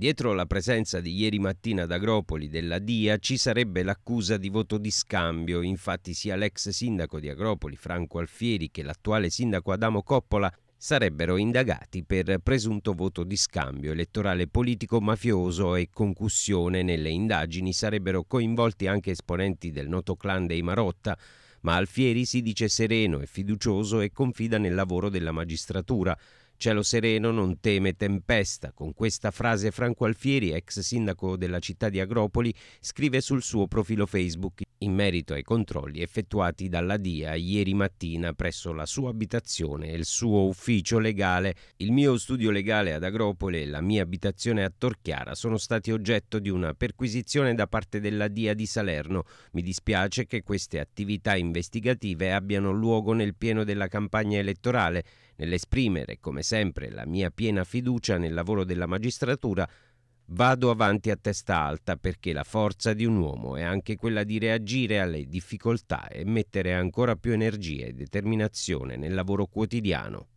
Dietro la presenza di ieri mattina ad Agropoli della DIA ci sarebbe l'accusa di voto di scambio, infatti sia l'ex sindaco di Agropoli Franco Alfieri che l'attuale sindaco Adamo Coppola sarebbero indagati per presunto voto di scambio elettorale politico mafioso e concussione. Nelle indagini sarebbero coinvolti anche esponenti del noto clan dei Marotta, ma Alfieri si dice sereno e fiducioso e confida nel lavoro della magistratura. Cielo sereno non teme tempesta. Con questa frase Franco Alfieri, ex sindaco della città di Agropoli, scrive sul suo profilo Facebook in merito ai controlli effettuati dalla DIA ieri mattina presso la sua abitazione e il suo ufficio legale. Il mio studio legale ad Agropoli e la mia abitazione a Torchiara sono stati oggetto di una perquisizione da parte della DIA di Salerno. Mi dispiace che queste attività investigative abbiano luogo nel pieno della campagna elettorale. Nell'esprimere, come sempre, la mia piena fiducia nel lavoro della magistratura, Vado avanti a testa alta perché la forza di un uomo è anche quella di reagire alle difficoltà e mettere ancora più energia e determinazione nel lavoro quotidiano.